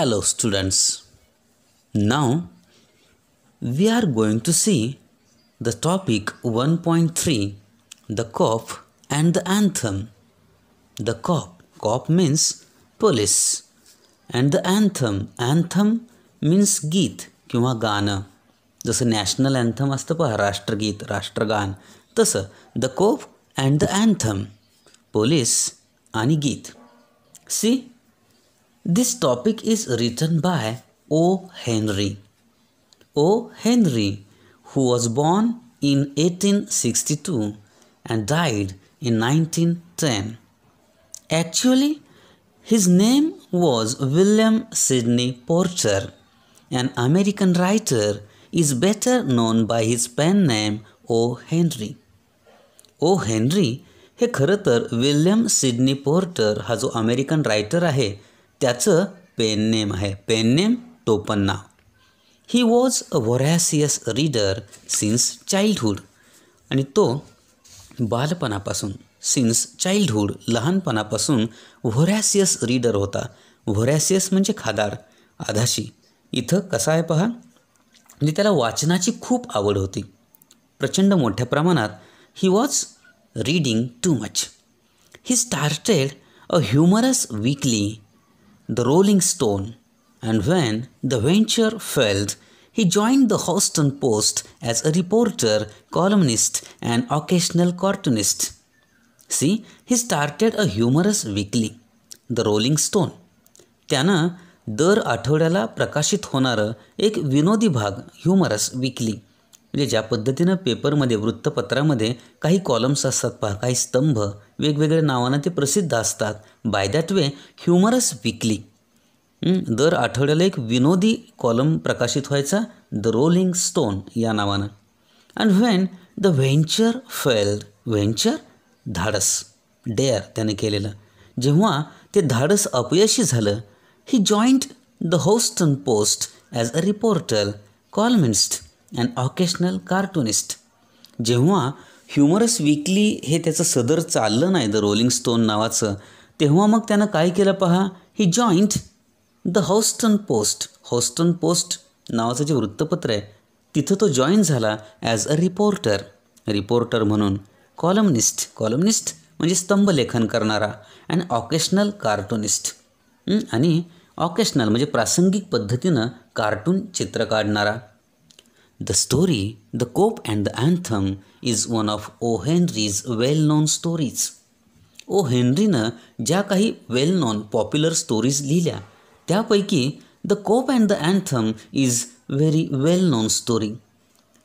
Hello students, now we are going to see the topic 1.3 The Cop and the Anthem The Cop, Cop means police and the Anthem, Anthem means Geet kiwa Gana Jasa National Anthem Astapa Rashtra Geet, Rashtra Gaan Tasa The Cop and the Anthem Police ani Geet See this topic is written by O. Henry. O. Henry, who was born in 1862 and died in 1910. Actually, his name was William Sidney Porter. An American writer is better known by his pen name O. Henry. O. Henry he खरं William William Porter hazo American writer ahe. त्याचं pen name आहे pen name टोपन्ना he was a voracious reader since childhood आणि तो बालपणापासून since childhood लहानपणापासून व्होरॅसियस reader होता व्होरॅसियस म्हणजे खादार आधाशी इथं कसा आहे पहा म्हणजे त्याला वाचनाची खूप आवड होती प्रचंड मोठ्या प्रमाणात he was reading too much he started a humorous weekly the Rolling Stone, and when the venture failed, he joined the Houston Post as a reporter, columnist, and occasional cartoonist. See, he started a humorous weekly, The Rolling Stone. त्यानं दर आठवड्याला प्रकाशित होणारं एक विनोदी भाग humorous विकली म्हणजे ज्या पद्धतीनं पेपरमध्ये वृत्तपत्रामध्ये काही कॉलम्स असतात पहा काही स्तंभ वेगवेगळ्या नावानं ते प्रसिद्ध असतात by that way humorous weekly दर आठवड्याला एक विनोदी कॉलम प्रकाशित व्हायचा द रोलिंग स्टोन या नावानं and when the venture failed venture धाडस डेअर त्याने केलेलं जेव्हा ते धाडस अपयशी झालं he joined the Houston Post as a reporter columnist and occasional cartoonist जेव्हा ह्युमरस विकली हे त्याचं सदर चाललं नाही द रोलिंग स्टोन नावाचं तेव्हा मग त्यानं काय केलं पहा he joined the Houston Post Houston Post नावाचं जे वृत्तपत्र आहे तिथं तो जॉईन झाला ॲज अ रिपोर्टर रिपोर्टर म्हणून कॉलमनिस्ट कॉलमनिस्ट म्हणजे स्तंभलेखन करणारा अँड ऑकेशनल कार्टूनिस्ट आणि ऑकेशनल म्हणजे प्रासंगिक पद्धतीनं कार्टून चित्र काढणारा the story the cop and the anthem is one of O Henry's well known stories O हेनरीनं ज्या काही वेल नॉन पॉप्युलर स्टोरीज लिहिल्या त्यापैकी the cop and the anthem is very well known story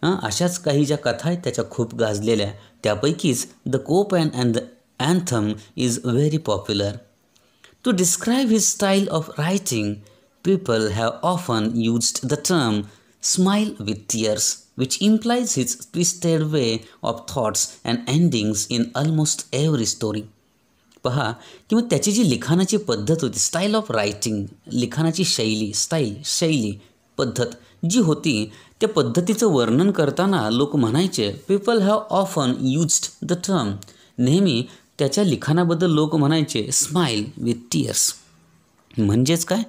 अशाच काही ज्या कथा आहेत त्याच्या खूप गाजलेल्या त्यापैकीच the cop and and the anthem is very popular to describe his style of writing people have often used the term smile with tears, which implies his twisted way of thoughts and endings in almost every story. पहा किंवा त्याची जी लिखाणाची पद्धत होती style of writing लिखाणाची शैली style शैली पद्धत जी होती त्या पद्धतीचं वर्णन करताना लोक म्हणायचे people have often used the term नेहमी त्याच्या लिखाणाबद्दल लोक म्हणायचे स्माईल विथ टीयर्स म्हणजेच काय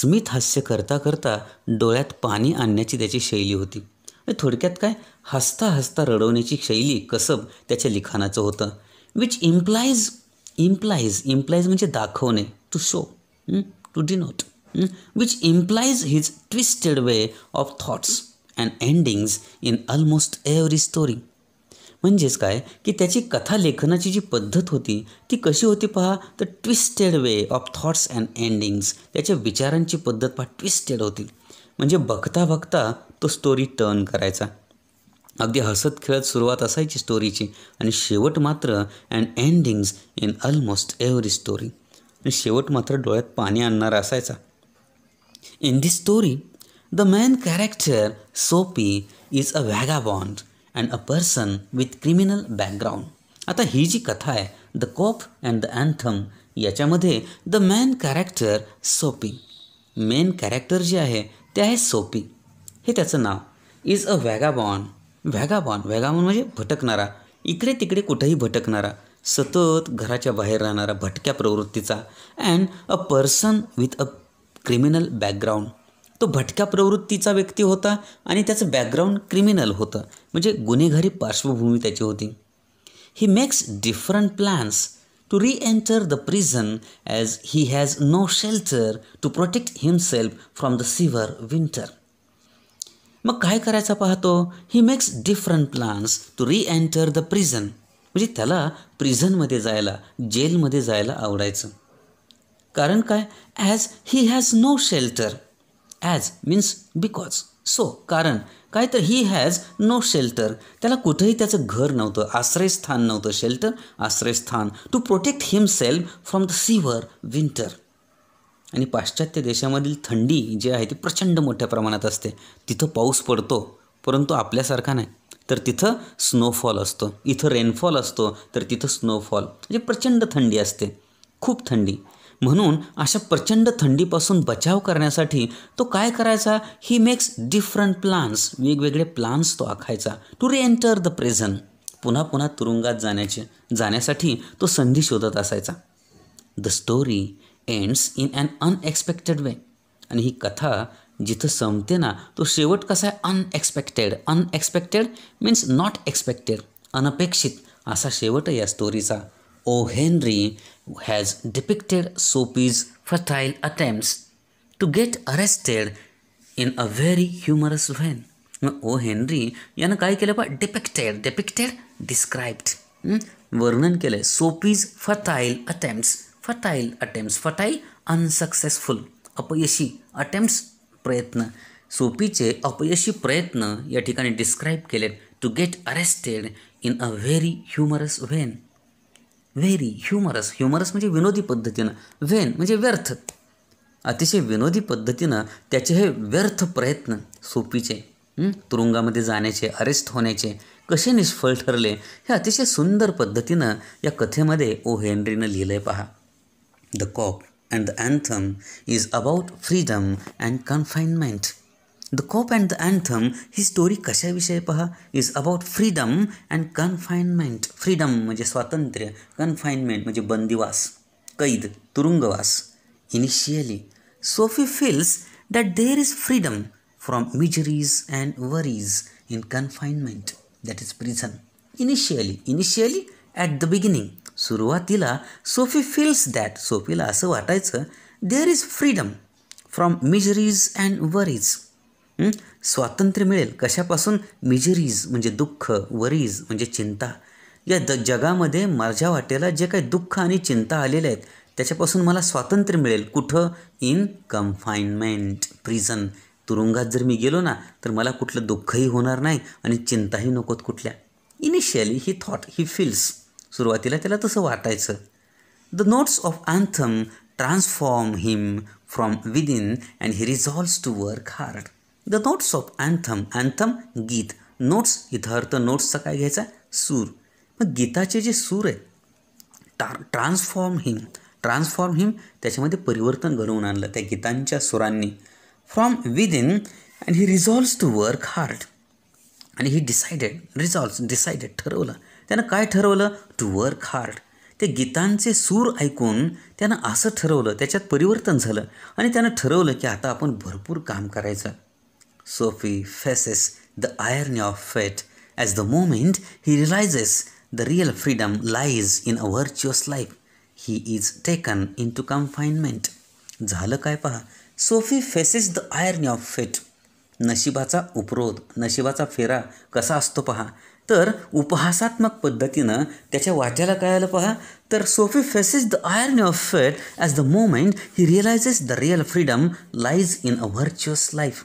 स्मित हास्य करता करता डोळ्यात पाणी आणण्याची त्याची शैली होती म्हणजे थोडक्यात काय हसता हसता रडवण्याची शैली कसब त्याच्या लिखाणाचं होतं विच इम्प्लाईज इम्प्लाईज इम्प्लाईज म्हणजे दाखवणे to show to not which implies his twisted way of thoughts and endings in almost every story म्हणजेच काय की त्याची कथा लेखनाची जी पद्धत होती ती कशी होती पहा तर twisted way of thoughts and endings त्याच्या विचारांची पद्धत पहा ट्विस्टेड होती म्हणजे बघता बघता तो स्टोरी टर्न करायचा अगदी हसत खेळत सुरुवात असायची स्टोरीची आणि शेवट मात्र and endings in almost every story आणि शेवट मात्र डोळ्यात पाणी आणणारा असायचा in the story the main character Soapy is a vagabond and a person with criminal background आता ही जी कथा आहे the cop and the anthem याच्यामध्ये the main character Soapy main character जे आहे ते आहे सोपी हे त्याचं नाव इज अ वॅगाबॉन्ड वॅगाबॉन वॅगाबॉन म्हणजे भटकणारा इकडे तिकडे कुठेही भटकणारा सतत घराच्या बाहेर राहणारा भटक्या प्रवृत्तीचा and a person with a criminal background तो भटक्या प्रवृत्तीचा व्यक्ती होता आणि त्याचं बॅकग्राऊंड क्रिमिनल होतं म्हणजे गुन्हेगारी पार्श्वभूमी त्याची होती he makes different plans to re enter the prison as he has no shelter to protect himself from the severe winter मग काय करायचा पाहतो he makes different plans to re enter the prison म्हणजे त्याला प्रिझनमध्ये जायला जेलमध्ये जायला आवडायचं कारण काय as he has no shelter as means because so कारण काय तर ही हॅज नो शेल्टर त्याला कुठंही त्याचं घर नव्हतं आश्रयस्थान नव्हतं शेल्टर आश्रयस्थान to protect himself from the severe winter आणि पाश्चात्य देशामधील थंडी जी आहे ती प्रचंड मोठ्या प्रमाणात असते तिथं पाऊस पडतो परंतु आपल्यासारखा नाही तर तिथं स्नोफॉल असतो इथं रेनफॉल असतो तर तिथं स्नोफॉल म्हणजे प्रचंड थंडी असते खूप थंडी म्हणून अशा प्रचंड थंडीपासून बचाव करण्यासाठी तो काय करायचा ही मेक्स डिफरंट प्लान्स वेगवेगळे प्लान्स तो आखायचा टू एंटर द प्रेझन पुन्हा पुन्हा तुरुंगात जाण्याचे जाण्यासाठी तो संधी शोधत असायचा the story ends in an unexpected way आणि ही कथा जिथं संपते ना तो शेवट कसा आहे unexpected unexpected means not expected अनपेक्षित असा शेवट या स्टोरीचा O Henry has depicted Soapy's futile attempts to get arrested in a very humorous vein O Henry यानं काय केलं बा डिपिक्टेड डिपिक्टेड डिस्क्राईब्ड वर्णन केलं आहे Soapy's futile attempts futile attempts futile unsuccessful अपयशी अटेम्प्स प्रयत्न सोपीचे अपयशी प्रयत्न या ठिकाणी डिस्क्राईब केलेत to get arrested in a very humorous vein very humorous humorous म्हणजे विनोदी पद्धतीनं व्हेन म्हणजे व्यर्थ अतिशय विनोदी पद्धतीनं त्याचे हे व्यर्थ प्रयत्न सोपीचे तुरुंगामध्ये जाण्याचे अरेस्ट होण्याचे कसे निष्फळ ठरले हे अतिशय सुंदर पद्धतीनं या कथेमध्ये ओ हेनरीनं लिहिलं आहे पहा the cop and the anthem is about freedom and confinement the cop and the anthem his story kasha vishayapaha is about freedom and confinement freedom maje swatantrya confinement maje bandivas kaid turungavas initially sophie feels that there is freedom from miseries and worries in confinement that is prison initially initially at the beginning सुरुवातीला Soapy feels that सोफीला असं वाटायचं there is freedom from miseries and worries स्वातंत्र्य मिळेल कशापासून miseries म्हणजे दुःख worries म्हणजे चिंता या द जगामध्ये माझ्या वाटेला जे काही दुःख आणि चिंता आलेले आहेत त्याच्यापासून मला स्वातंत्र्य मिळेल कुठं इन कन्फाईनमेंट प्रिझन तुरुंगात जर मी गेलो ना तर मला कुठलं दुःखही होणार नाही आणि चिंताही नकोत कुठल्या initially he thought he feels सुरुवातीला त्याला तसं वाटायचं the notes of anthem transform him from within and he resolves to work hard the notes of anthem anthem गीत नोट्स इथं अर्थ नोट्सचा काय घ्यायचा सूर मग गीताचे जे सूर आहेत ट्रा ट्रान्सफॉर्म हिम ट्रान्सफॉर्म हिम त्याच्यामध्ये परिवर्तन घडवून आणलं त्या गीतांच्या सुरांनी from in and he resolves to work hard आणि ही डिसाइडेड रिझॉल्व्स डिसाइडेड ठरवलं त्यानं काय ठरवलं टू वर्क हार्ड ते गीतांचे सूर ऐकून त्यानं असं ठरवलं त्याच्यात परिवर्तन झालं आणि त्यानं ठरवलं की आता आपण भरपूर काम करायचं Soapy faces the irony of fate as the moment he realises the real freedom lies in a virtuous life he is taken into confinement झालं काय पहा Soapy faces the irony of fate नशिबाचा उपरोध नशिबाचा फेरा कसा असतो पहा तर उपहासात्मक पद्धतीनं त्याच्या वाट्याला आलं पहा तर Soapy faces the irony of fate as the moment he realises the real freedom lies in a virtuous life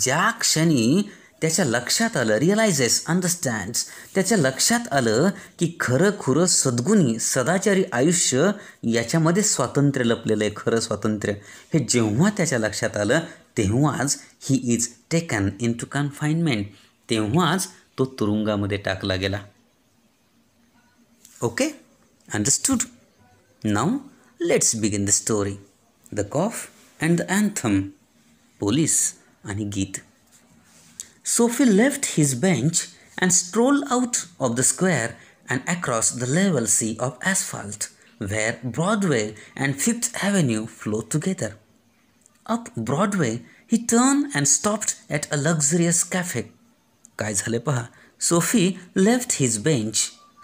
ज्या क्षणी त्याच्या लक्षात आलं रिअलायझेस अंडरस्टँड्स त्याच्या लक्षात आलं की खरं खुरं सद्गुणी सदाचारी आयुष्य याच्यामध्ये स्वातंत्र्य लपलेलं आहे खरं स्वातंत्र्य हे जेव्हा त्याच्या लक्षात आलं तेव्हाच he is taken into confinement तेव्हाच तो तुरुंगामध्ये टाकला गेला okay understood now let's the the story the cop and the anthem police आणि गीत Soapy left his bench and strolled out of the square and across the level sea of asphalt where Broadway and Fifth Avenue flow together. Up Broadway, he turned and stopped at a luxurious cafe काय झालं पहा Soapy left his bench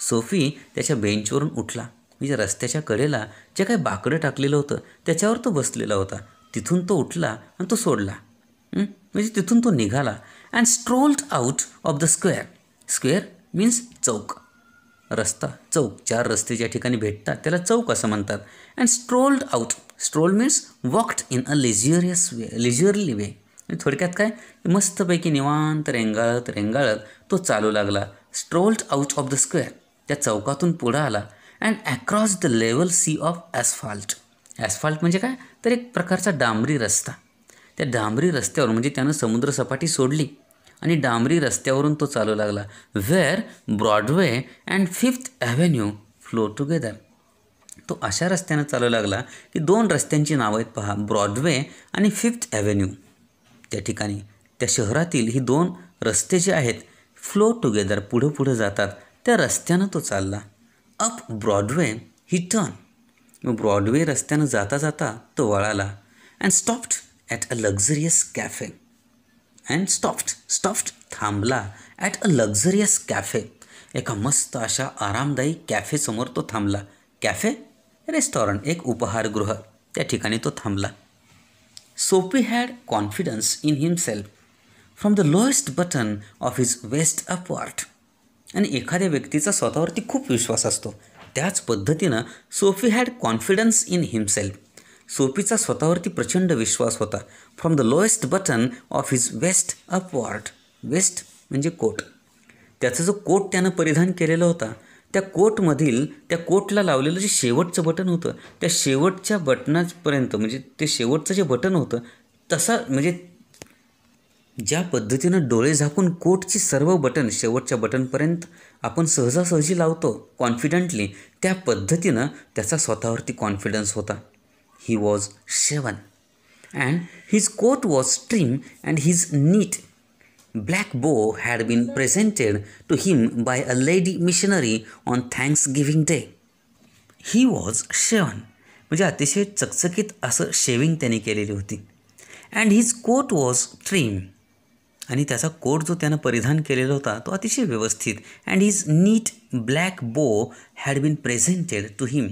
Soapy त्याच्या बेंचवरून उठला म्हणजे रस्त्याच्या कडेला जे काही बाकडं टाकलेलं होतं त्याच्यावर तो बसलेला होता तिथून तो उठला आणि तो सोडला म्हणजे तिथून तो निघाला and strolled out of the square square means चौक रस्ता चौक चार रस्ते ज्या ठिकाणी भेटतात त्याला चौक असं म्हणतात and strolled out stroll means walked in a leisurely way leisurely way आणि थोडक्यात काय मस्तपैकी निवांत रेंगाळत रेंगाळत तो चालू लागला strolled out of the square त्या चौकातून पुढं आला and across the level sea of asphalt asphalt म्हणजे काय तर एक प्रकारचा डांबरी रस्ता त्या डांबरी रस्त्यावर म्हणजे त्यानं समुद्रसपाटी सोडली आणि डांबरी रस्त्यावरून तो चालू लागला where Broadway and Fifth Avenue flow together तो अशा रस्त्यानं चालू लागला की दोन रस्त्यांची नावं आहेत पहा ब्रॉडवे आणि फिफ्थ ॲव्हेन्यू त्या ठिकाणी त्या शहरातील ही दोन रस्ते जे आहेत फ्लो टुगेदर पुढं पुढं जातात त्या रस्त्यानं तो चालला up Broadway he turn Broadway रस्त्यानं जाता जाता तो वळाला and stopped at a luxurious cafe and stopped stopped थांबला ॲट अ लक्झरियस कॅफे एका मस्त अशा आरामदायी कॅफेसमोर तो थांबला कॅफे रेस्टॉरंट एक उपहारगृह त्या ठिकाणी तो थांबला Soapy had confidence in himself from the lowest button of his vest upward. आणि एखाद्या व्यक्तीचा स्वतःवरती खूप विश्वास असतो त्याच पद्धतीनं Soapy had confidence in himself सोफीचा स्वतःवरती प्रचंड विश्वास होता from the lowest button of his vest upward vest म्हणजे कोट त्याचा जो कोट त्यानं परिधान केलेला होता त्या कोटमधील त्या कोटला लावलेलं जे शेवटचं बटन होतं त्या शेवटच्या बटनापर्यंत म्हणजे ते शेवटचं जे बटन होतं तसा म्हणजे ज्या पद्धतीनं डोळे झाकून कोटची सर्व बटन शेवटच्या बटनपर्यंत आपण सहजासहजी लावतो कॉन्फिडंटली त्या पद्धतीनं त्याचा स्वतःवरती कॉन्फिडन्स होता he was shaven and his coat was trim and his neat black bow had been presented to him by a lady missionary on Thanksgiving Day. He was shaven म्हणजे अतिशय चकचकीत असं शेविंग त्यांनी केलेली होती and his coat was trim आणि त्याचा coat जो त्यानं परिधान केलेला होता तो अतिशय व्यवस्थित and his neat black bow had been presented to him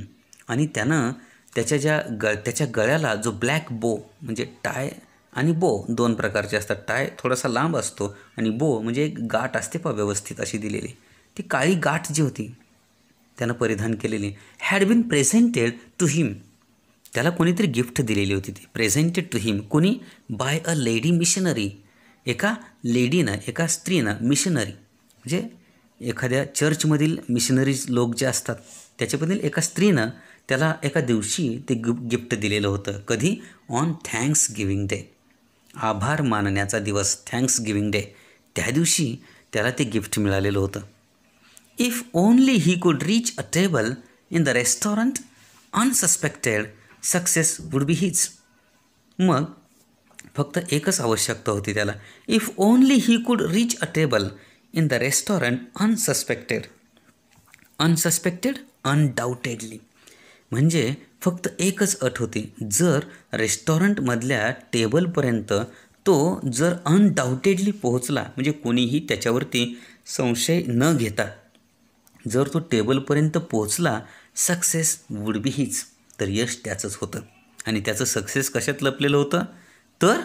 आणि त्यानं त्याच्या ज्या ग त्याच्या गळ्याला जो ब्लॅक बो म्हणजे टाय आणि बो दोन प्रकारचे असतात टाय थोडासा लांब असतो आणि बो म्हणजे एक गाठ असते पण व्यवस्थित अशी दिलेली ती काळी गाठ जी होती त्यानं परिधान केलेली had been presented to him त्याला कोणीतरी गिफ्ट दिलेली होती ती प्रेझेंटेड टू हिम कोणी बाय अ लेडी मिशनरी एका लेडीनं एका स्त्रीनं मिशनरी म्हणजे एखाद्या चर्चमधील मिशनरीज लोक जे असतात त्याच्याबद्दल एका स्त्रीनं त्याला एका दिवशी ते गिफ्ट दिलेलं होतं कधी ऑन थँक्स गिविंग डे आभार मानण्याचा दिवस थँक्स गिविंग डे त्या दिवशी त्याला ते गिफ्ट मिळालेलं होतं if only he could reach a table in the restaurant unsuspected success would be his मग फक्त एकच आवश्यकता होती त्याला if only he could reach a table in the restaurant unsuspected unsuspected undoubtedly म्हणजे फक्त एकच अट होती जर रेस्टॉरंटमधल्या टेबलपर्यंत तो जर अनडाऊटेडली पोहोचला म्हणजे कोणीही त्याच्यावरती संशय न घेता जर तो टेबलपर्यंत पोहोचला सक्सेस वुड बी हीच तर यश त्याचंच होतं आणि त्याचं सक्सेस कशात लपलेलं होतं तर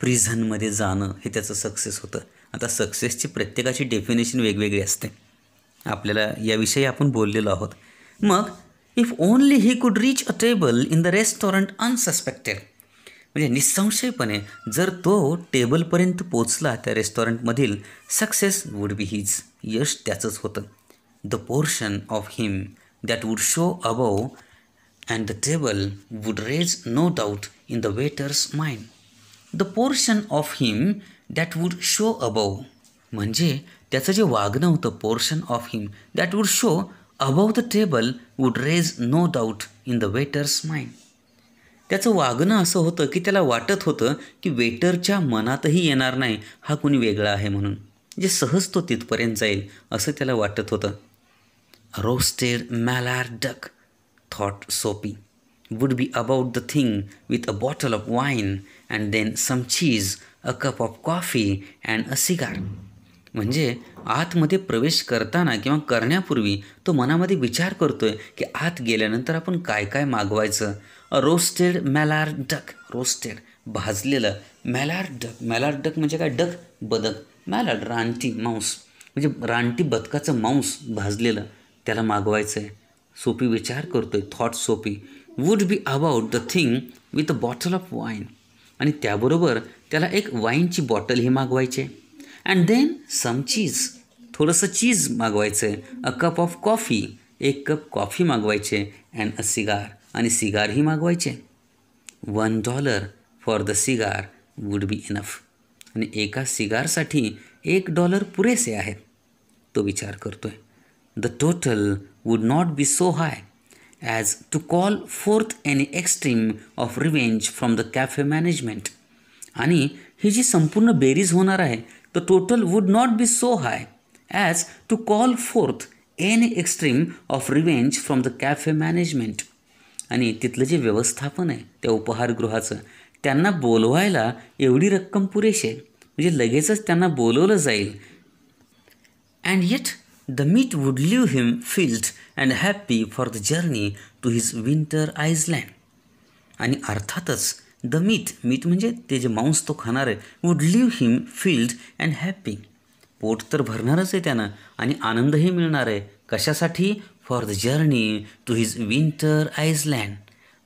प्रिझनमध्ये जाणं हे त्याचं सक्सेस होतं आता सक्सेसची प्रत्येकाची डेफिनेशन वेगवेगळी असते आपल्याला याविषयी आपण बोललेलो आहोत मग if only he could reach a table in the restaurant unsuspected म्हणजे निसंशयपणे जर तो टेबलपर्यंत पोचला त्या रेस्टॉरंटमधील सक्सेस वुड बी हिज यश त्याचंच होतं the portion of him that would show above and the table would raise no doubt in the waiter's mind the portion of him that would show above म्हणजे त्याचं जे वागणं होतं portion of him that would show above the table would raise no doubt in the waiter's mind त्याचं वागणं असं होतं की त्याला वाटत होतं की वेटरच्या मनातही येणार नाही हा कुणी वेगळा आहे म्हणून जे सहज तो तिथपर्यंत जाईल असं त्याला वाटत होतं roasted mallard duck thought Soapy would be about the thing with a bottle of wine and then some cheese a cup of coffee and a cigar म्हणजे आतमध्ये प्रवेश करताना किंवा करण्यापूर्वी तो मनामध्ये विचार करतोय की आत गेल्यानंतर आपण काय काय मागवायचं रोस्टेड मॅलार डक रोस्टेड भाजलेलं मॅलार डक मॅलार डक म्हणजे काय डक बदक मॅलार रानटी मांस म्हणजे रानटी बदकाचं मांस भाजलेलं त्याला मागवायचं आहे सोपी विचार करतोय thought Soapy would be about the thing with a bottle of wine आणि त्याबरोबर त्याला एक वाईनची बॉटल ही मागवायची आहे अँड देन सम चीज थोडंसं चीज मागवायचं आहे अ कप ऑफ कॉफी एक कप कॉफी मागवायचे अँड अ सिगार आणि सिगारही मागवायचे one dollar for the cigar would be enough आणि एका सिगारसाठी एक डॉलर पुरेसे आहेत तो विचार करतो आहे the total would not be so high as to call forth any extreme of revenge from the cafe management आणि ही जी संपूर्ण बेरीज होणार आहे the total would not be so high as to call forth any extreme of revenge from the cafe management आणि तिथलं जे व्यवस्थापन आहे त्या उपहारगृहाचं त्यांना बोलवायला एवढी रक्कम पुरेशी आहे म्हणजे लगेचच त्यांना बोलवलं जाईल and yet the meat would leave him filled and happy for the journey to his winter island आणि अर्थातच द मीट मीठ म्हणजे ते जे मांस तो खाणार आहे would leave him filled and happy पोट तर भरणारच आहे त्यानं आणि आनंदही मिळणार आहे कशासाठी for the journey to his winter island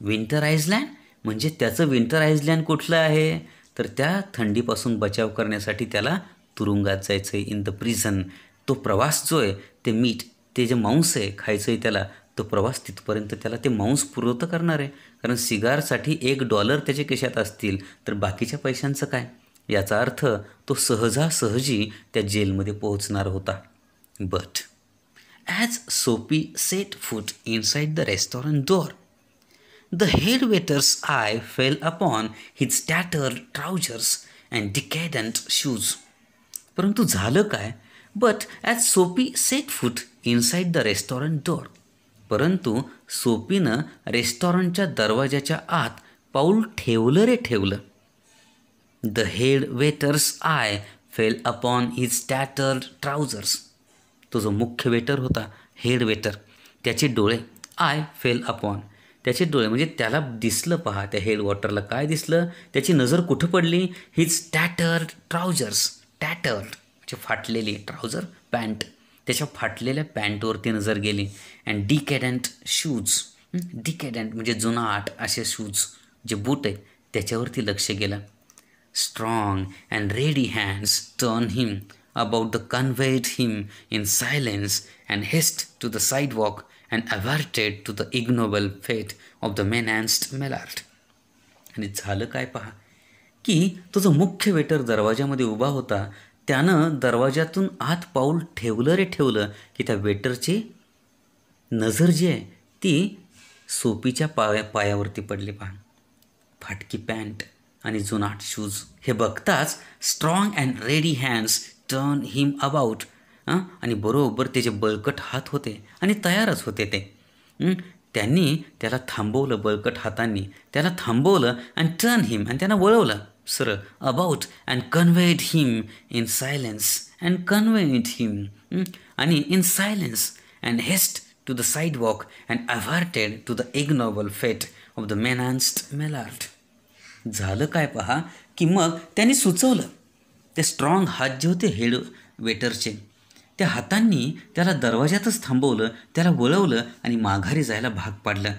winter island म्हणजे त्याचं विंटर आयसलँड कुठलं आहे तर त्या थंडीपासून बचाव करण्यासाठी त्याला तुरुंगात जायचं आहे इन द प्रिझन तो प्रवास जो आहे ते मीठ ते जे मांस आहे खायचं आहे त्याला तो प्रवास तिथपर्यंत त्याला ते मांस पुरवतं करणार आहे कारण सिगारसाठी एक डॉलर त्याच्या केशात असतील तर बाकीच्या पैशांचं काय याचा अर्थ तो सहजासहजी त्या जेलमध्ये पोहोचणार होता but as Soapy set foot inside the restaurant door the head waiter's eye fell upon his tatter trousers and decadent shoes परंतु झालं काय but as Soapy set foot inside the restaurant door परंतु सोपीनं रेस्टॉरंटच्या दरवाजाच्या आत पाऊल ठेवलं रे ठेवलं the head waiter's eye fell upon his tattered trousers तो जो मुख्य वेटर होता हेड वेटर त्याचे डोळे आय फेल अपॉन त्याचे डोळे म्हणजे त्याला दिसलं पहा त्या हेड वॉटरला काय दिसलं त्याची नजर कुठं पडली हिज टॅटर्ड ट्राउजर्स टॅटर्ड म्हणजे फाटलेली ट्राउझर पॅन्ट त्याच्या फाटलेल्या पॅन्टवरती नजर गेली अँड डिकॅडंट शूज डिकॅडंट म्हणजे जुना आट असे शूज जे बूट आहेत त्याच्यावरती लक्ष गेलं strong and ready hands turn him about the convoyed him in silence and haste to the sidewalk and averted to the ignoble fate of the men and mallard आणि झालं काय पहा की तो जो मुख्य वेटर दरवाजामध्ये उभा होता त्यानं दरवाजातून आत पाऊल ठेवलं रे ठेवलं की त्या वेटरची नजर जी आहे ती सोपीच्या पाया पायावरती पडली पहा फाटकी पॅन्ट आणि जुनाट शूज हे बघताच strong and ready hands turn him about आणि बरोबर त्याचे बळकट हात होते आणि तयारच होते ते त्यांनी त्याला थांबवलं बळकट हातांनी त्याला थांबवलं आणि टर्न हिम आणि त्यांना वळवलं Sir, about and conveyed him in silence and conveyed him and in silence and haste to the sidewalk and averted to the ignoble fate of the menanced mallard झालं काय पहा की मग त्यांनी सुचवलं ते स्ट्रॉंग हात जे होते हेड वेटरचे त्या हातांनी त्याला दरवाज्यातच थांबवलं त्याला वळवलं आणि माघारी जायला भाग पाडलं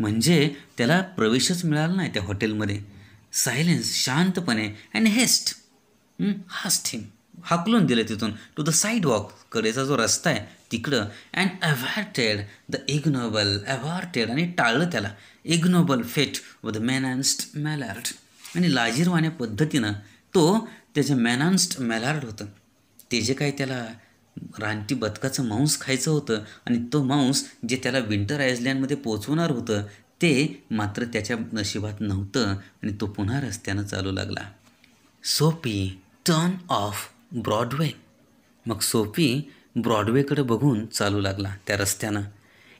म्हणजे त्याला प्रवेशच मिळाला नाही त्या हॉटेलमध्ये सायलेन्स शांतपणे अँड हेस्ट हास्ट हिम हाकलून दिलं तिथून टू द साईड वॉक कडेचा जो रस्ता आहे तिकडं and averted the ignoble averted आणि टाळलं त्याला इग्नोबल फेट व द मॅनान्स्ड मॅलॅर्ड आणि लाजीरवाण्या पद्धतीनं तो त्याचं मॅनान्स्ड मॅलॅर्ड होतं ते जे काही त्याला रानटी बदकाचं मांस खायचं होतं आणि तो मांस जे त्याला विंटर आयसलँडमध्ये पोचवणार होतं ते मात्र त्याच्या नशिबात नव्हतं आणि तो पुन्हा रस्त्यानं चालू लागला सोपी टर्न ऑफ ब्रॉडवे मग सोपी ब्रॉडवेकडे बघून चालू लागला त्या रस्त्यानं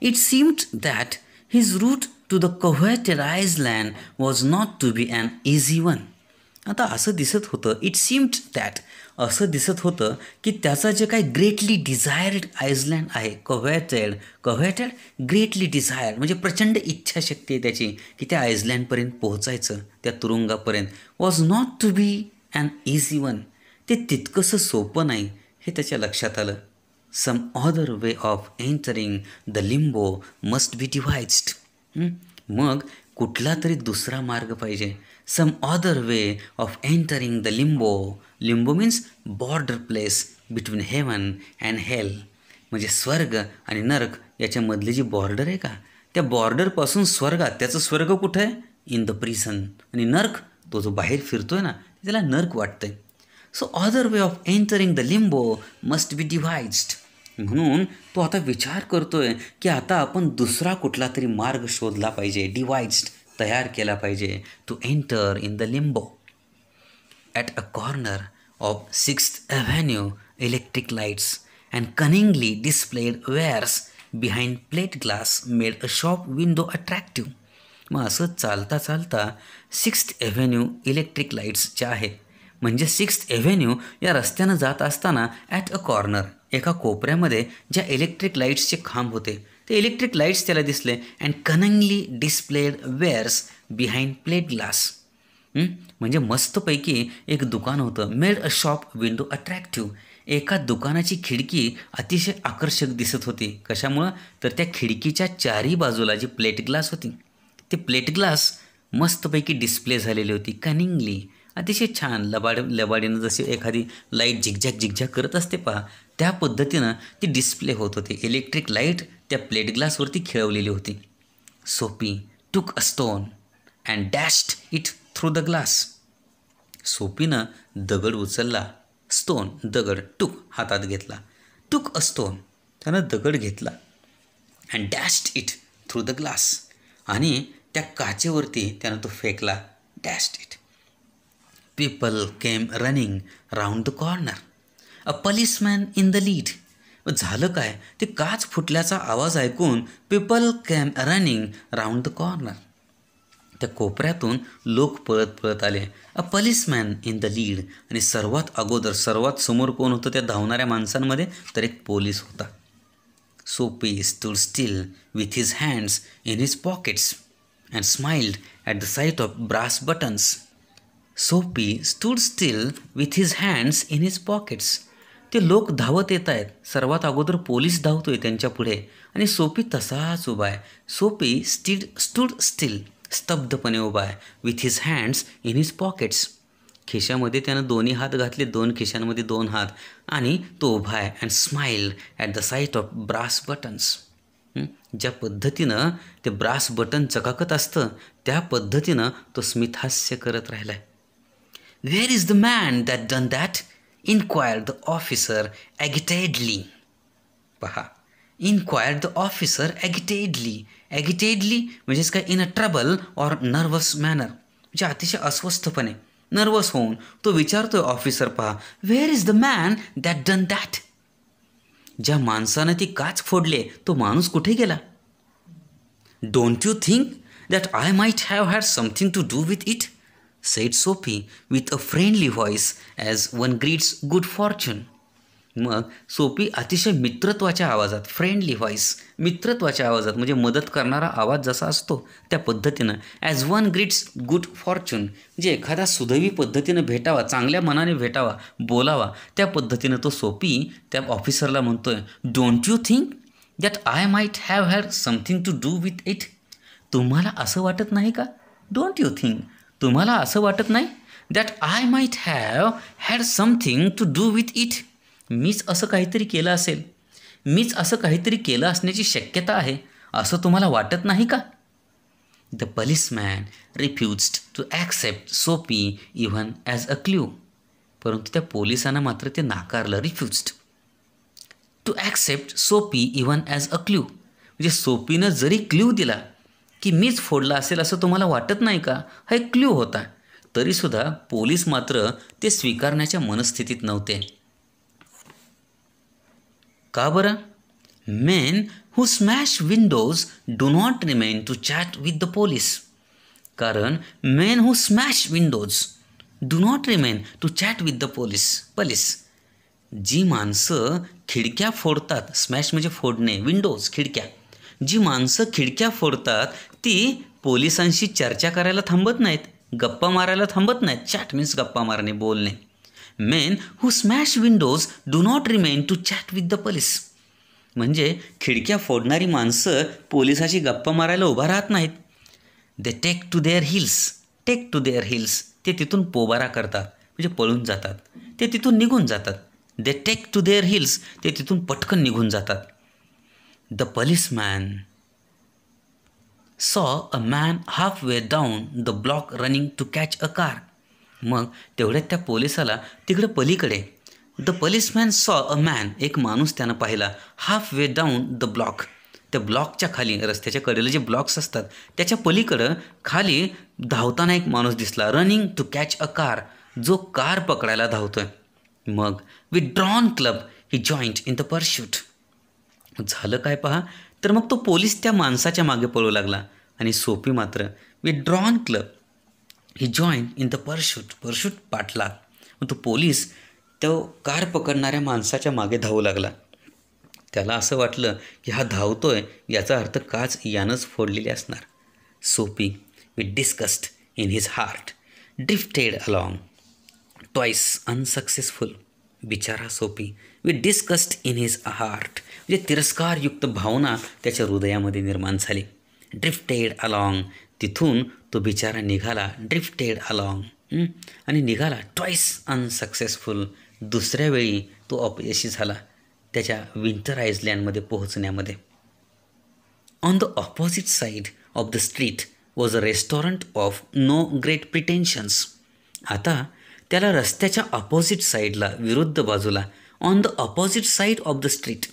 it seemed that his route to the coveted land was not to be an easy one आता असं दिसत होतं इट सीम्ड दॅट असं दिसत होतं की त्याचं जे काही ग्रेटली डिझायर्ड आयसलँड आहे कव्हॅटेड कव्हॅटेड ग्रेटली डिझायर्ड म्हणजे प्रचंड इच्छाशक्ती आहे त्याची की त्या आयसलँडपर्यंत पोहोचायचं त्या तुरुंगापर्यंत was not to be and easy one ते तितकंसं सोपं नाही हे त्याच्या लक्षात आलं some other way of entering the limbo must be devised मग कुठला तरी दुसरा मार्ग पाहिजे some other way of entering the limbo लिंबू means border place between heaven and hell म्हणजे स्वर्ग आणि नरक याच्यामधली जी बॉर्डर आहे का त्या बॉर्डरपासून स्वर्गात त्याचं स्वर्ग कुठं आहे इन द प्रिसन आणि नर्क तो जो बाहेर आहे ना त्याला नर्क वाटतंय so other way of entering the limbo must be devised म्हणून तो आता विचार करतोय की आता आपण दुसरा कुठला तरी मार्ग शोधला पाहिजे डिवाइज तयार केला पाहिजे to enter in the limbo at a corner of 6th Avenue electric lights and cunningly displayed wares behind plate glass made a shop window attractive. मग असं चालता चालता सिक्स्थ एव्हेन्यू इलेक्ट्रिक लाईट्सच्या आहेत म्हणजे सिक्स्थ एव्हेन्यू या रस्त्यानं जात असताना ॲट अ कॉर्नर एका कोपऱ्यामध्ये ज्या इलेक्ट्रिक लाईट्सचे खांब होते ते इलेक्ट्रिक लाईट्स त्याला दिसले and cunningly displayed wares behind plate glass म्हणजे मस्तपैकी एक दुकान होतं made a shop window attractive एका दुकानाची खिडकी अतिशय आकर्षक दिसत होती कशामुळं तर त्या खिडकीच्या चारही बाजूला जी प्लेट ग्लास होती ते प्लेट ग्लास मस्तपैकी डिस्प्ले झालेली होती कनिंगली अतिशय छान लबाड लबाडीनं जशी एखादी लाईट झिग झिकझॅक करत असते पहा त्या पद्धतीनं ती डिस्प्ले होत होती इलेक्ट्रिक लाईट त्या प्लेट ग्लासवरती खेळवलेली होती Soapy took a stone and dashed it through the glass सोपीनं दगड उचलला स्टोन दगड टूक हातात घेतला टूक अ स्टोन त्यानं दगड घेतला and dashed it through the glass आणि त्या काचेवरती त्यानं तो फेकला dashed it people came running round the corner a policeman in the lead झालं काय ते काच फुटल्याचा आवाज ऐकून people came running round the corner त्या कोपऱ्यातून लोक पळत पळत आले a policeman in the lead आणि सर्वात अगोदर सर्वात समोर कोण होतं त्या धावणाऱ्या माणसांमध्ये तर एक पोलीस होता Soapy stood still with his hands in his pockets and smiled at the sight of brass buttons Soapy stood still with his hands in his pockets ते लोक धावत येत आहेत सर्वात अगोदर पोलीस धावतोय त्यांच्या पुढे आणि सोपी तसाच उभा आहे सोपी स्टीड स्टूड स्टील स्तब्धपणे उभा आहे with his hands in his pockets खिशामध्ये त्यानं दोन्ही हात घातले दोन खिशांमध्ये दोन हात आणि तो उभा आहे and smile at the sight of brass buttons ज्या पद्धतीनं ते ब्रास बटन चकाकत असतं त्या पद्धतीनं तो स्मितहास्य करत राहिला आहे where is the man that done that inquire the officer agitatedly पहा inquire the officer agitatedly agitatedly म्हणजेच काय in a trouble or nervous manner म्हणजे अतिशय अस्वस्थपणे नर्वस होऊन तो विचारतो आहे ऑफिसर पहा where is the man that done that ज्या माणसानं ती काच फोडले तो माणूस कुठे गेला don't you think that I might have had something to do with it said Soapy with a friendly voice as one greets good fortune मग सोपी अतिशय मित्रत्वाच्या आवाजात फ्रेंडली व्हॉइस मित्रत्वाच्या आवाजात म्हणजे मदत करणारा आवाज जसा असतो त्या पद्धतीनं as one greets good fortune म्हणजे एखादा सुदैवी पद्धतीनं भेटावा चांगल्या मनाने भेटावा बोलावा त्या पद्धतीनं तो सोपी त्या ऑफिसरला आहे don't you think that I might have had something to do with it तुम्हाला असं वाटत नाही का डोंट यू थिंक तुम्हाला असं वाटत नाही that I might have had something to do with it मीच असं काहीतरी केलं असेल मीच असं काहीतरी केलं असण्याची शक्यता आहे असं तुम्हाला वाटत नाही का the policeman refused to accept Soapy even as a clue परंतु त्या पोलिसांना मात्र ते नाकारलं refused to accept Soapy even as a clue म्हणजे सोपीनं जरी क्ल्यू दिला की मीच फोडला असेल असं तुम्हाला वाटत नाही का हा एक क्ल्यू होता तरीसुद्धा पोलीस मात्र ते स्वीकारण्याच्या मनस्थितीत नव्हते का बरं men who smash windows do not remain to chat with the police कारण men who smash windows do not remain to chat with the police police जी माणसं खिडक्या फोडतात स्मॅश म्हणजे फोडणे विंडोज खिडक्या जी माणसं खिडक्या फोडतात ती पोलिसांशी चर्चा करायला थांबत नाहीत गप्पा मारायला थांबत नाहीत चॅट मीन्स गप्पा मारणे बोलणे men who smash windows do not remain to chat with the police म्हणजे खिडक्या फोडणारी माणसं पोलिसाची गप्पा मारायला उभा राहत नाहीत they take to their heels take to their heels ते तिथून पोबारा करतात म्हणजे पळून जातात ते तिथून निघून जातात they take to their heels ते तिथून पटकन निघून जातात the saw a man half way down the block running to catch a car मग तेवढ्यात त्या पोलिसाला तिकडं पलीकडे द पोलिसमॅन सॉ अ मॅन एक माणूस त्यानं पाहिला half way down the block त्या ब्लॉकच्या खाली रस्त्याच्या कडेले जे ब्लॉक्स असतात त्याच्या पलीकडं खाली धावताना एक माणूस दिसला running to catch a car जो कार पकडायला धावतोय मग with drawn club he joined in the pursuit झालं काय पहा तर मग तो पोलीस त्या माणसाच्या मागे पळू लागला आणि सोपी मात्र with drawn club he join in the pursuit pursuit पाटला मग तो पोलीस तो कार पकडणाऱ्या माणसाच्या मागे धावू लागला त्याला असं वाटलं की हा धावतोय याचा अर्थ काच यानंच फोडलेली असणार Soapy with disgust in his heart drifted along twice unsuccessful बिचारा Soapy with disgust in his heart म्हणजे तिरस्कारयुक्त भावना त्याच्या हृदयामध्ये निर्माण झाली ड्रिफ्टेड अलॉंग तिथून तो बिचारा निघाला ड्रिफ्टेड अलॉंग आणि निघाला ट्वाईस अनसक्सेसफुल दुसऱ्या वेळी तो अपयशी झाला त्याच्या विंटर आयसलँडमध्ये पोहोचण्यामध्ये on the opposite side of the street was a restaurant of no great pretensions आता त्याला रस्त्याच्या ऑपोजिट साईडला विरुद्ध बाजूला on the opposite side of the street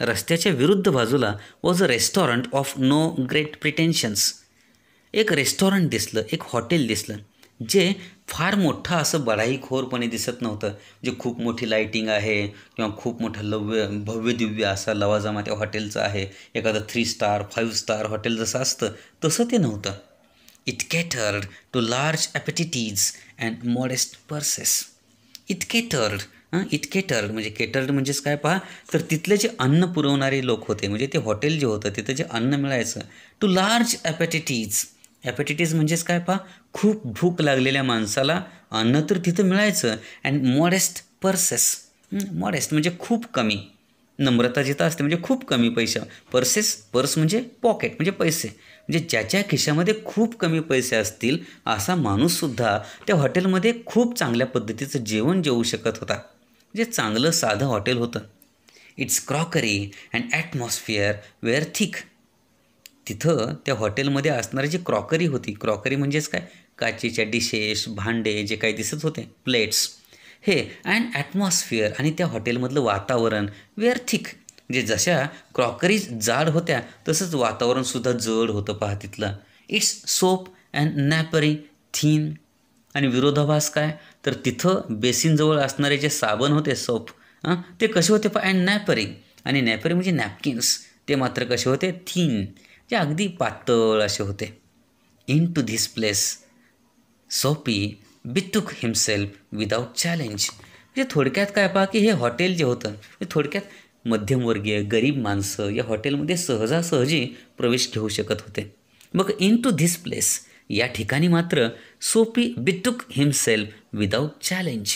रस्त्याच्या विरुद्ध बाजूला was a restaurant of no great pretensions एक रेस्टॉरंट दिसलं एक हॉटेल दिसलं जे फार मोठं असं बढाईखोरपणे दिसत नव्हतं जे खूप मोठी लाईटिंग आहे किंवा खूप मोठं लव्य भव्य दिव्य असा लवाजमा त्या हॉटेलचं आहे एखादं three star five star hotel जसं असतं तसं ते नव्हतं it catered to large appetites and modest purses it catered it catered म्हणजे केटर्ड म्हणजेच काय पहा तर तिथले जे अन्न पुरवणारे लोक होते म्हणजे ते हॉटेल जे होतं तिथं जे अन्न मिळायचं टू लार्ज ॲपेटिटीज हॅपेटायटीस म्हणजेच काय पहा खूप भूक लागलेल्या माणसाला अन्न तर तिथं मिळायचं अँड मॉडेस्ट पर्सेस मॉडेस्ट म्हणजे खूप कमी नम्रता जिथं असते म्हणजे खूप कमी पैसे पर्सेस पर्स म्हणजे पॉकेट म्हणजे पैसे म्हणजे ज्याच्या खिशामध्ये खूप कमी पैसे असतील असा माणूससुद्धा त्या हॉटेलमध्ये खूप चांगल्या पद्धतीचं जेवण जेवू शकत होता म्हणजे चांगलं साधं हॉटेल होतं its crockery and atmosphere were thick तिथं त्या हॉटेलमध्ये असणारी जी क्रॉकरी होती क्रॉकरी म्हणजेच काय काचेच्या डिशेस भांडे जे काही दिसत होते प्लेट्स हे अँड ॲटमॉस्फिअर आणि त्या हॉटेलमधलं वातावरण वेअर थिक म्हणजे जशा क्रॉकरीज जाड होत्या तसंच वातावरणसुद्धा जड होतं पहा तिथलं its soup and napery thin आणि विरोधाभास काय तर तिथं बेसिनजवळ असणारे जे साबण होते सोप ते कसे होते पहा अँड नॅपरी आणि नॅपरी म्हणजे नॅपकिन्स ते मात्र कसे होते थीन ते अगदी पातळ असे होते इन टू धिस प्लेस सोपी बिटूक हिमसेल्फ विदाऊट चॅलेंज म्हणजे थोडक्यात काय पहा की हे हॉटेल जे होतं ते थोडक्यात मध्यमवर्गीय गरीब माणसं या हॉटेलमध्ये सहजासहजी प्रवेश घेऊ शकत होते मग इन टू धिस प्लेस या ठिकाणी मात्र सोपी बिटूक हिमसेल्फ विदाऊट चॅलेंज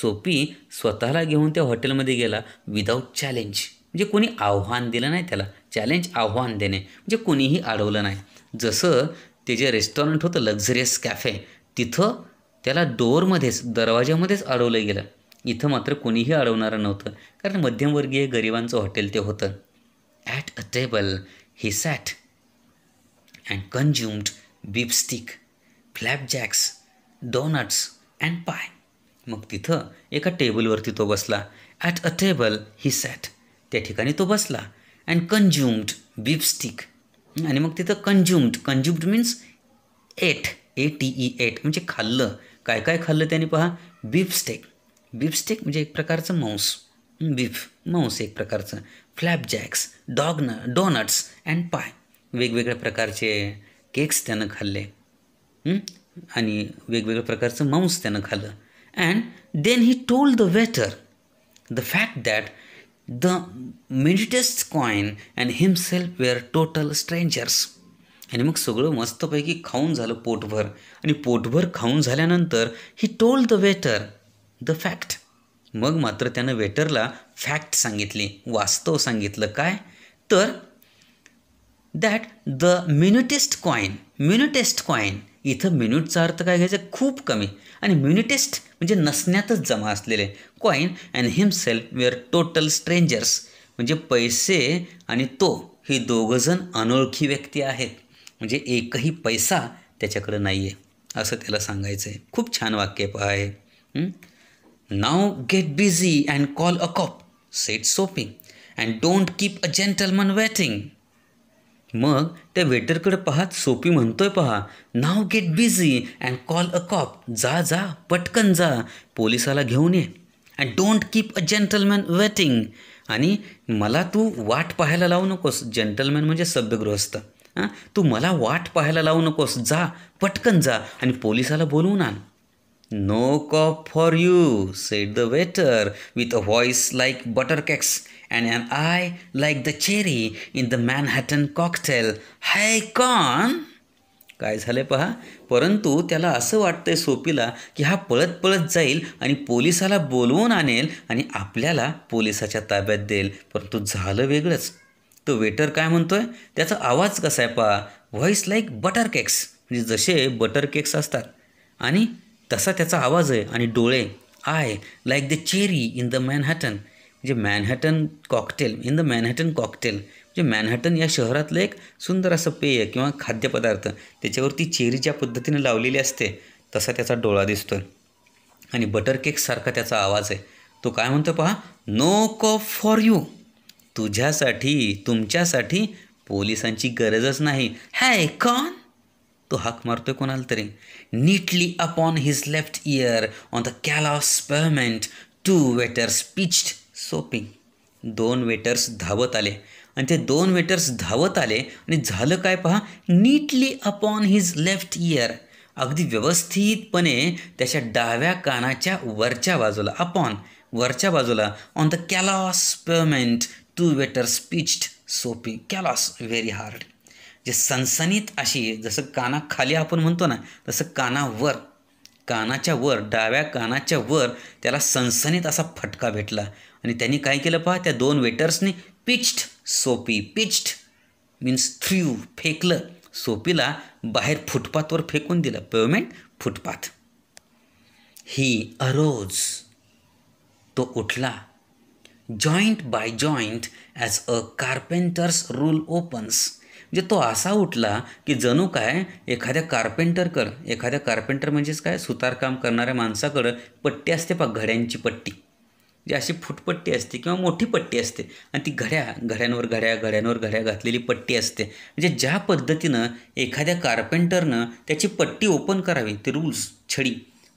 सोपी स्वतःला घेऊन त्या हॉटेलमध्ये गेला विदाऊट चॅलेंज म्हणजे कोणी आव्हान दिलं नाही त्याला चॅलेंज आव्हान देणे म्हणजे कोणीही अडवलं नाही जसं ते जे रेस्टॉरंट होतं लक्झरियस कॅफे तिथं त्याला डोअरमध्येच दरवाज्यामध्येच अडवलं गेलं इथं मात्र कोणीही अडवणारं नव्हतं कारण मध्यमवर्गीय गरिबांचं हॉटेल ते होतं at a table he sat and consumed beefsteak flapjacks doughnuts and pie मग तिथं एका टेबलवरती तो बसला ॲट अ टेबल ही सॅट त्या ठिकाणी तो बसला अँड कन्झ्युम्ड बीफ आणि मग तिथं consumed consumed means ate A T E ate म्हणजे खाल्लं काय काय खाल्लं त्याने पहा बीफ बीपस्टेक म्हणजे एक प्रकारचं मांस बीफ मांस एक प्रकारचं फ्लॅपजॅक्स डॉगन डोनट्स अँड पाय वेगवेगळ्या प्रकारचे केक्स त्यानं खाल्ले आणि वेगवेगळ्या प्रकारचं मांस त्यानं खाल्लं and then he told the waiter the fact that The minutest coin and himself were total strangers आणि मग सगळं मस्तपैकी खाऊन झालं पोटभर आणि पोटभर खाऊन झाल्यानंतर he told the waiter the fact मग मात्र त्यानं वेटरला फॅक्ट सांगितली वास्तव सांगितलं काय तर that the minutest coin minutest coin इथं मिनिटचा अर्थ काय घ्यायचा खूप कमी आणि मिनिटेस्ट म्हणजे नसण्यातच जमा असलेले coin and himself were total strangers म्हणजे पैसे आणि तो हे दोघंजण अनोळखी व्यक्ती आहेत म्हणजे एकही पैसा त्याच्याकडं नाही आहे असं त्याला सांगायचं आहे खूप छान वाक्य आहे now get busy and call a cop said Soapy and don't keep a gentleman waiting मग त्या वेटरकडं पाहत सोपी म्हणतोय पहा now get busy and call a cop जा जा पटकन जा पोलिसाला घेऊन ये and don't keep a gentleman waiting आणि मला तू वाट पाहायला लावू नकोस जेंटलमॅन म्हणजे सभ्यगृहस्थ तू मला वाट पाहायला लावू नकोस जा पटकन जा आणि पोलिसाला बोलवून आण no cop for you said the waiter with a voice like butter cakes and and eye like the cherry in the Manhattan cocktail hey Con काय झालं पहा परंतु त्याला असं वाटतंय सोपीला की हा पळत पळत जाईल आणि पोलिसाला बोलवून आणेल आणि आपल्याला पोलिसाच्या ताब्यात देईल परंतु झालं वेगळंच तो वेटर काय म्हणतोय त्याचा आवाज कसा आहे पहा व्हॉइस लाईक बटर केक्स म्हणजे जसे बटर केक्स असतात आणि तसा त्याचा आवाज आहे आणि डोळे eye like the cherry in the Manhattan म्हणजे Manhattan cocktail in the Manhattan cocktail जे मॅनहॅटन या शहरातलं एक सुंदर असं पेय किंवा खाद्यपदार्थ त्याच्यावरती चेरी ज्या पद्धतीने लावलेली असते तसा त्याचा डोळा दिसतो आणि बटर केकसारखा त्याचा आवाज आहे तो काय म्हणतो पहा नो कॉप फॉर यू तुझ्यासाठी तुमच्यासाठी पोलिसांची गरजच नाही हॅय कॉन तो हाक मारतोय कोणाला तरी neatly upon his left ear on the of pavement two waiters pitched Soapy दोन वेटर्स धावत आले आणि ते दोन वेटर्स धावत आले आणि झालं काय पहा neatly upon his left ear अगदी व्यवस्थितपणे त्याच्या डाव्या कानाच्या वरच्या बाजूला अपॉन वरच्या बाजूला on the callous pavement two waiter pitched Soapy callous very hard जे सनसनीत अशी जसं काना खाली आपण म्हणतो ना तसं कानावर कानाच्या वर डाव्या कानाच्या वर त्याला सनसनीत असा फटका भेटला आणि त्यांनी काय केलं पहा त्या दोन वेटर्सनी pitched Soapy pitched means threw फेकलं सोपीला बाहेर फुटपाथवर फेकून दिलं पेमेंट फुटपाथ ही अरोज तो उठला joint by joint as a carpenter's rule opens म्हणजे तो असा उठला की जणू काय एखाद्या कार्पेंटरकडं एखाद्या कार्पेंटर म्हणजेच काय सुतारकाम करणाऱ्या माणसाकडं पट्टी असते पा घड्यांची पट्टी जी अशी फुटपट्टी असते किंवा मोठी पट्टी असते आणि ती घड्या घड्यांवर घड्या घड्यांवर घड्या घातलेली पट्टी असते म्हणजे ज्या पद्धतीनं एखाद्या कार्पेंटरनं त्याची पट्टी ओपन करावी ते रूल्स छडी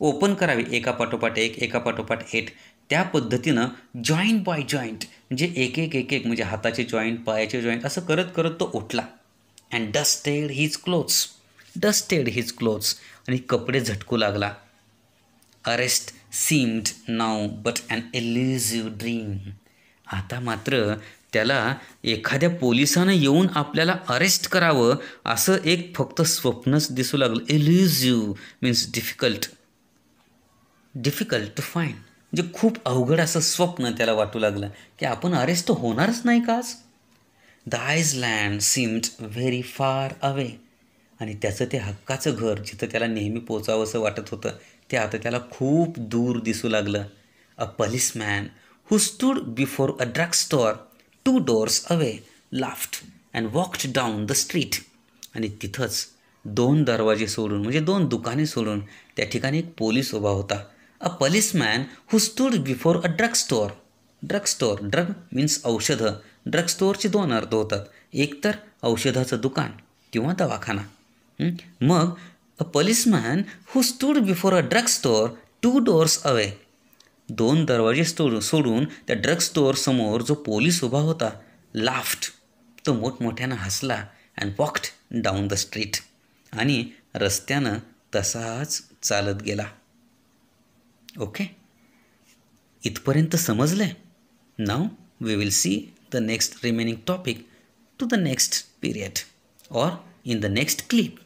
ओपन करावी एका पाठोपाठ एक एका पाठोपाठ एट त्या पद्धतीनं जॉईंट बाय जॉईंट म्हणजे एक एक एक एक म्हणजे हाताचे जॉईंट पायाचे जॉईंट असं करत करत तो उठला and dusted his clothes dusted his clothes आणि कपडे झटकू लागला arrest seemed now but an elusive dream आता मात्र त्याला एखाद्या पोलिसानं येऊन आपल्याला अरेस्ट करावं असं एक फक्त स्वप्नच दिसू लागलं elusive means difficult difficult to fine म्हणजे खूप अवघड असं स्वप्न त्याला वाटू लागलं की आपण अरेस्ट होणारच नाही का आज the land seemed very far away आणि त्याचं ते हक्काचं घर जिथं त्याला नेहमी पोचावंसं वाटत होतं ते आता त्याला खूप दूर दिसू लागलं a policeman who stood stood before a drug store two doors away laughed and walked down the street आणि तिथंच दोन दरवाजे सोडून म्हणजे दोन दुकाने सोडून त्या ठिकाणी एक पोलीस उभा होता a policeman who stood stood before a drug store drug store drug means औषधं ड्रग स्टोअरचे दोन अर्थ होतात एक तर औषधाचं दुकान किंवा दवाखाना मग a man who stood before a drug store two doors away दोन दरवाजे सोडून त्या ड्रग समोर जो पोलीस उभा होता लाफ्ट तो मोठमोठ्यानं हसला and walked down the street आणि रस्त्यानं तसाच चालत गेला ओके इथपर्यंत समजलं आहे now we will see the next remaining topic to the next period और in the next clip.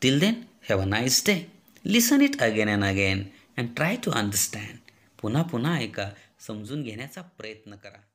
Till then, have a nice day. Listen it again and again and try to understand. पुन्हा पुन्हा ऐका समजून घेण्याचा प्रयत्न करा